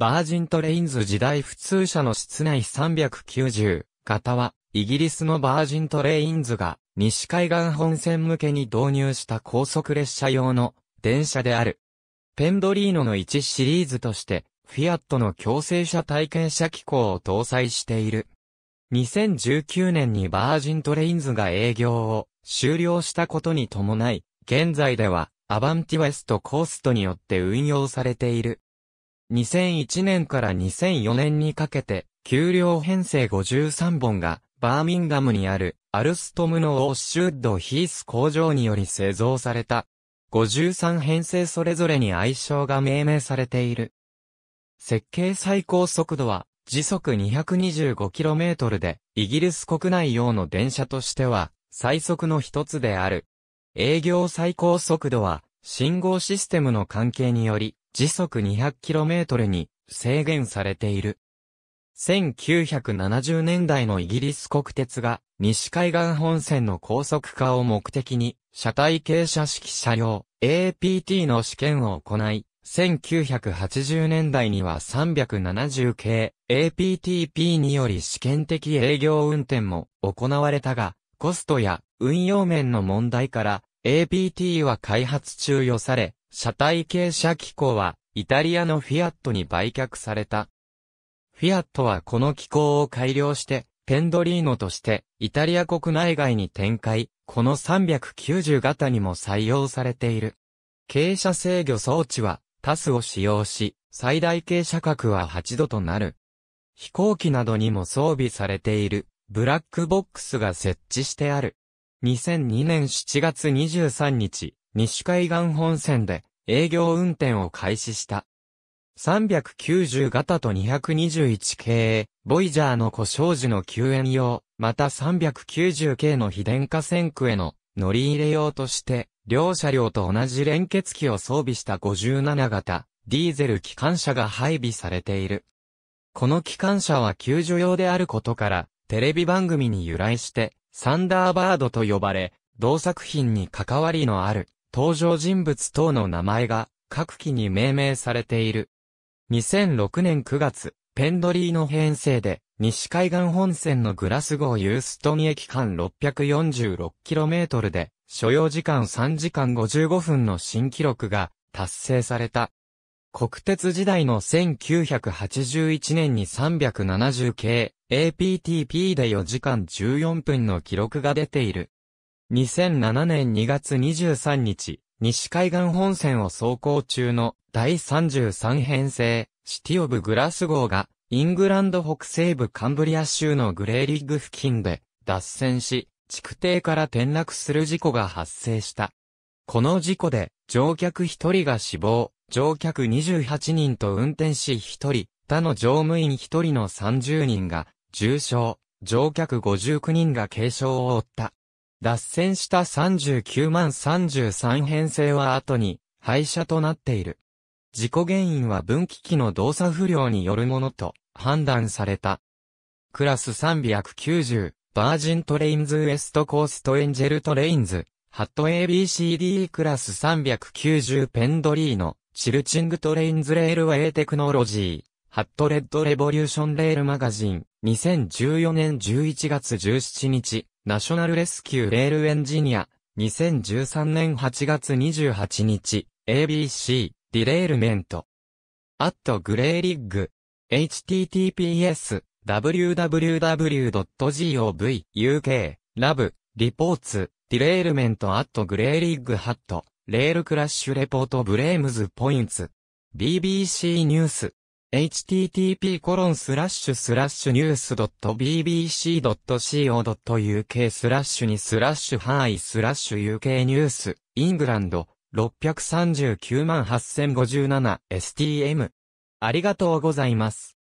バージントレインズ時代普通車の室内390型は、イギリスのバージントレインズが、西海岸本線向けに導入した高速列車用の電車である。ペンドリーノの1シリーズとして、フィアットの強制車体験車機構を搭載している。2019年にバージントレインズが営業を終了したことに伴い、現在ではアバンティウェストコーストによって運用されている。2001年から2004年にかけて、給料編成53本が、バーミンガムにある、アルストムのオッシュッドヒース工場により製造された。53編成それぞれに愛称が命名されている。設計最高速度は、時速 225km で、イギリス国内用の電車としては、最速の一つである。営業最高速度は、信号システムの関係により、時速 200km に制限されている。1970年代のイギリス国鉄が西海岸本線の高速化を目的に車体傾斜式車両 APT の試験を行い、1980年代には370系 APTP により試験的営業運転も行われたが、コストや運用面の問題から APT は開発中よされ、車体傾斜機構は、イタリアのフィアットに売却された。フィアットはこの機構を改良して、ペンドリーノとして、イタリア国内外に展開、この390型にも採用されている。傾斜制御装置は、タスを使用し、最大傾斜角は8度となる。飛行機などにも装備されている、ブラックボックスが設置してある。2002年7月23日、西海岸本線で営業運転を開始した。390型と221系、ボイジャーの故障時の救援用、また390系の非電化線区への乗り入れ用として、両車両と同じ連結機を装備した57型、ディーゼル機関車が配備されている。この機関車は救助用であることから、テレビ番組に由来して、サンダーバードと呼ばれ、同作品に関わりのある登場人物等の名前が各機に命名されている。2006年9月、ペンドリーの編成で、西海岸本線のグラスゴーユーストン駅間 646km で、所要時間3時間55分の新記録が達成された。国鉄時代の1981年に370系 APTP で4時間14分の記録が出ている。2007年2月23日、西海岸本線を走行中の第33編成、シティオブグラス号が、イングランド北西部カンブリア州のグレーリッグ付近で脱線し、地区堤から転落する事故が発生した。この事故で、乗客1人が死亡、乗客28人と運転士1人、他の乗務員1人の30人が重傷、乗客59人が軽傷を負った。脱線した39万33編成は後に廃車となっている。事故原因は分岐器の動作不良によるものと判断された。クラス390、バージントレインズウエストコーストエンジェルトレインズ、ハット ABCDE クラス390ペンドリーの、チルチングトレインズレールウェイテクノロジー。ハットレッドレボリューションレールマガジン、2014年11月17日、ナショナルレスキューレールエンジニア、2013年8月28日、ABC、ディレールメント。アットグレーリッグ、https, www.gov, uk, ラブ、リポーツ、ディレールメントアットグレーリッグハット、レールクラッシュレポートブレームズポインツ。BBC ニュース http://news.bbc.co.uk スラッシュにスラッシュハイスラッシュ UK ニュースイングランド639 8057 STM ありがとうございます。